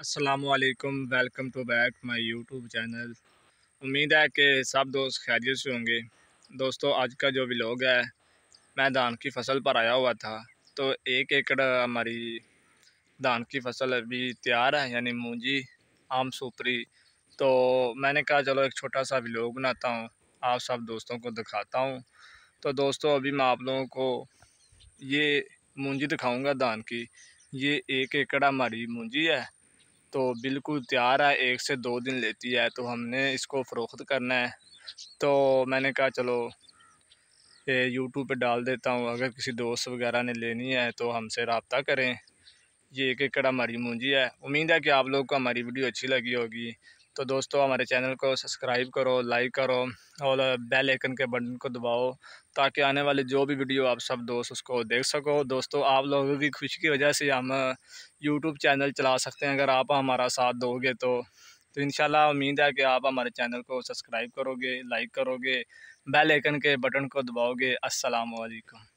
Aslam welcome to back my YouTube channel उम्मीद है कि सब दोस्त खैरियत से होंगे दोस्तों आज का जो व्लॉग है मैं धान की फसल पर आया हुआ था तो एक एकड़ हमारी धान की फसल अभी तैयार है यानी मूंजी आम सुपरी तो मैंने कहा चलो एक छोटा सा व्लॉग बनाता हूँ आप सब दोस्तों को दिखाता हूँ तो दोस्तों अभी मैं आप लोगों को ये मूंजी दिखाऊँगा धान की ये एक एकड़ हमारी मूंजी है तो बिल्कुल तैयार है एक से दो दिन लेती है तो हमने इसको फ़रोख्त करना है तो मैंने कहा चलो ये यूट्यूब पे डाल देता हूँ अगर किसी दोस्त वगैरह ने लेनी है तो हमसे रबता करें ये एक एकड़ हमारी मूंजी है उम्मीद है कि आप लोग को हमारी वीडियो अच्छी लगी होगी तो दोस्तों हमारे चैनल को सब्सक्राइब करो लाइक करो और बेल आइकन के बटन को दबाओ ताकि आने वाली जो भी वीडियो आप सब दोस्त उसको देख सको दोस्तों आप लोगों की खुशी की वजह से हम यूट्यूब चैनल चला सकते हैं अगर आप हमारा साथ दोगे तो तो इन उम्मीद है कि आप हमारे चैनल को सब्सक्राइब करोगे लाइक करोगे बेल आइकन के बटन को दबाओगे असलकम